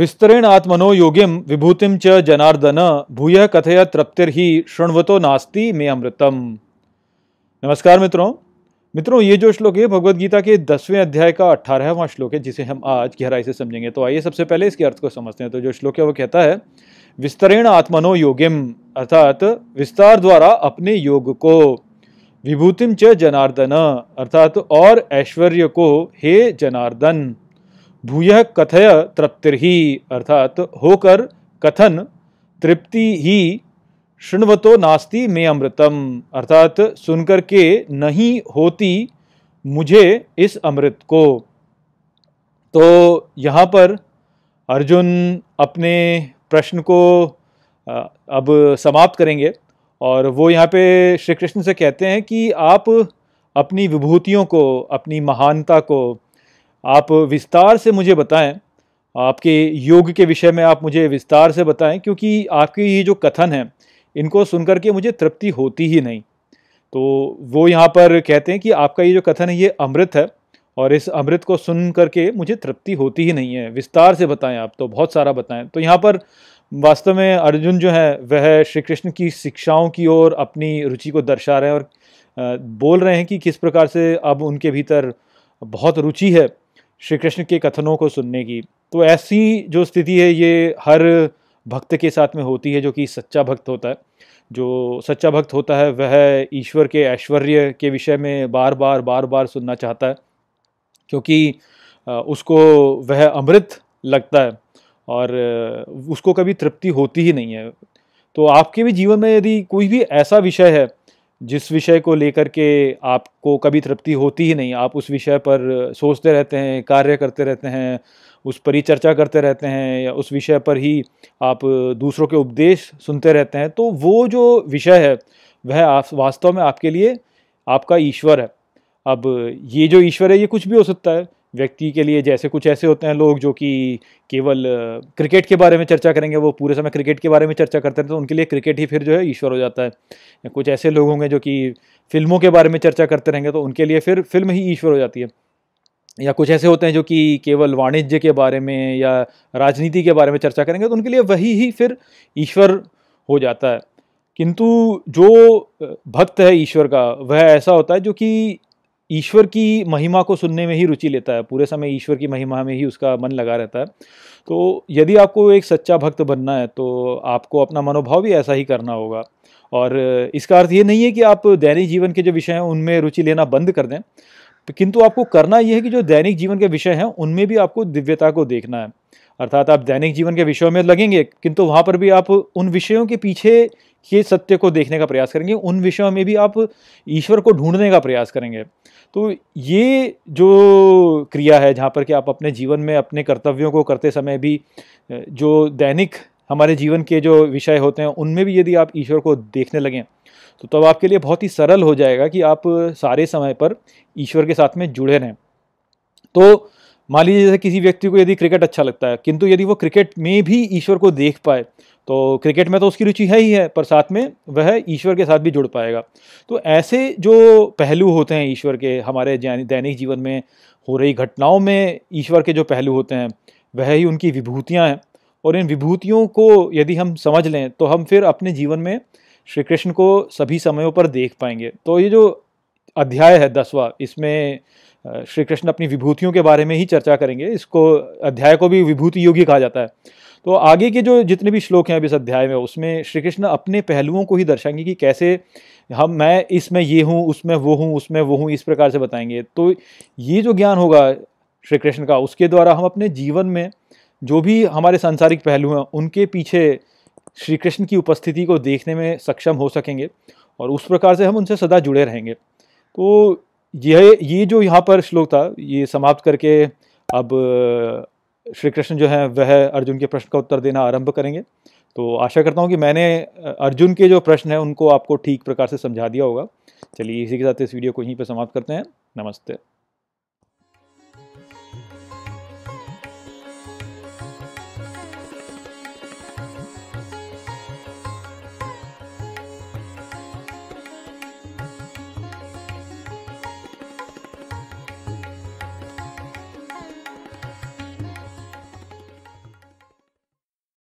विस्तरेण आत्मनो योगिम विभूतिम च जनार्दन भूय कथय ही शृण्वतो नास्ति मे अमृतम नमस्कार मित्रों मित्रों ये जो श्लोक है भगवत गीता के दसवें अध्याय का अट्ठारहवां श्लोक है जिसे हम आज गहराई से समझेंगे तो आइए सबसे पहले इसके अर्थ को समझते हैं तो जो श्लोक है वो कहता है विस्तरेण आत्मनो योगिम अर्थात विस्तार द्वारा अपने योग को विभूतिम च जनार्दन अर्थात और ऐश्वर्य को हे जनार्दन भूय कथय तृप्तिर्ही अर्थात होकर कथन तृप्ति ही तो नास्ति मे अमृतम अर्थात सुनकर के नहीं होती मुझे इस अमृत को तो यहाँ पर अर्जुन अपने प्रश्न को अब समाप्त करेंगे और वो यहाँ पे श्री कृष्ण से कहते हैं कि आप अपनी विभूतियों को अपनी महानता को आप विस्तार से मुझे बताएं आपके योग के विषय में आप मुझे विस्तार से बताएं क्योंकि आपके ये जो कथन हैं इनको सुनकर के मुझे तृप्ति होती ही नहीं तो वो यहाँ पर कहते हैं कि आपका ये जो कथन है ये अमृत है और इस अमृत को सुन करके मुझे तृप्ति होती ही नहीं है विस्तार से बताएं आप तो बहुत सारा बताएं तो यहाँ पर वास्तव में अर्जुन जो है वह श्री कृष्ण की शिक्षाओं की ओर अपनी रुचि को दर्शा रहे हैं और बोल रहे हैं कि किस प्रकार से अब उनके भीतर बहुत रुचि है श्री कृष्ण के कथनों को सुनने की तो ऐसी जो स्थिति है ये हर भक्त के साथ में होती है जो कि सच्चा भक्त होता है जो सच्चा भक्त होता है वह ईश्वर के ऐश्वर्य के विषय में बार बार बार बार सुनना चाहता है क्योंकि उसको वह अमृत लगता है और उसको कभी तृप्ति होती ही नहीं है तो आपके भी जीवन में यदि कोई भी ऐसा विषय है जिस विषय को लेकर के आपको कभी तृप्ति होती ही नहीं आप उस विषय पर सोचते रहते हैं कार्य करते रहते हैं उस पर ही चर्चा करते रहते हैं या उस विषय पर ही आप दूसरों के उपदेश सुनते रहते हैं तो वो जो विषय है वह आप वास्तव में आपके लिए आपका ईश्वर है अब ये जो ईश्वर है ये कुछ भी हो सकता है व्यक्ति के लिए जैसे कुछ ऐसे होते हैं लोग जो कि केवल क्रिकेट के बारे में चर्चा करेंगे वो पूरे समय क्रिकेट के बारे में चर्चा करते हैं तो उनके लिए क्रिकेट ही फिर जो है ईश्वर हो जाता है कुछ ऐसे लोग होंगे जो कि फिल्मों के बारे में चर्चा करते रहेंगे तो उनके लिए फिर फिल्म ही ईश्वर हो जाती है या कुछ ऐसे होते हैं जो कि केवल वाणिज्य के बारे में या राजनीति के बारे में चर्चा करेंगे तो उनके लिए वही ही फिर ईश्वर हो जाता है किंतु जो भक्त है ईश्वर का वह ऐसा होता है जो कि ईश्वर की महिमा को सुनने में ही रुचि लेता है पूरे समय ईश्वर की महिमा में ही उसका मन लगा रहता है तो यदि आपको एक सच्चा भक्त बनना है तो आपको अपना मनोभाव भी ऐसा ही करना होगा और इसका अर्थ ये नहीं है कि आप दैनिक जीवन के जो विषय हैं उनमें रुचि लेना बंद कर दें किंतु आपको करना यह है कि जो दैनिक जीवन के विषय हैं उनमें भी आपको दिव्यता को देखना है अर्थात आप दैनिक जीवन के विषयों में लगेंगे किंतु वहाँ पर भी आप उन विषयों के पीछे ये सत्य को देखने का प्रयास करेंगे उन विषयों में भी आप ईश्वर को ढूंढने का प्रयास करेंगे तो ये जो क्रिया है जहाँ पर कि आप अपने जीवन में अपने कर्तव्यों को करते समय भी जो दैनिक हमारे जीवन के जो विषय होते हैं उनमें भी यदि आप ईश्वर को देखने लगें तो तब तो आपके लिए बहुत ही सरल हो जाएगा कि आप सारे समय पर ईश्वर के साथ में जुड़े रहें तो मान लीजिए जैसे किसी व्यक्ति को यदि क्रिकेट अच्छा लगता है किंतु यदि वो क्रिकेट में भी ईश्वर को देख पाए तो क्रिकेट में तो उसकी रुचि है ही है पर साथ में वह ईश्वर के साथ भी जुड़ पाएगा तो ऐसे जो पहलू होते हैं ईश्वर के हमारे दैनिक जीवन में हो रही घटनाओं में ईश्वर के जो पहलू होते हैं वह ही उनकी विभूतियाँ हैं और इन विभूतियों को यदि हम समझ लें तो हम फिर अपने जीवन में श्री कृष्ण को सभी समयों पर देख पाएंगे तो ये जो अध्याय है दसवा इसमें श्री कृष्ण अपनी विभूतियों के बारे में ही चर्चा करेंगे इसको अध्याय को भी विभूति योगी कहा जाता है तो आगे के जो जितने भी श्लोक हैं अभी इस अध्याय में उसमें श्री कृष्ण अपने पहलुओं को ही दर्शाएंगे कि कैसे हम मैं इसमें ये हूँ उसमें वो हूँ उसमें वो हूँ इस प्रकार से बताएंगे तो ये जो ज्ञान होगा श्री कृष्ण का उसके द्वारा हम अपने जीवन में जो भी हमारे सांसारिक पहलू हैं उनके पीछे श्री कृष्ण की उपस्थिति को देखने में सक्षम हो सकेंगे और उस प्रकार से हम उनसे सदा जुड़े रहेंगे तो यह ये जो यहाँ पर श्लोक था ये समाप्त करके अब श्री कृष्ण जो है वह अर्जुन के प्रश्न का उत्तर देना आरंभ करेंगे तो आशा करता हूँ कि मैंने अर्जुन के जो प्रश्न हैं उनको आपको ठीक प्रकार से समझा दिया होगा चलिए इसी के साथ इस वीडियो को यहीं पर समाप्त करते हैं नमस्ते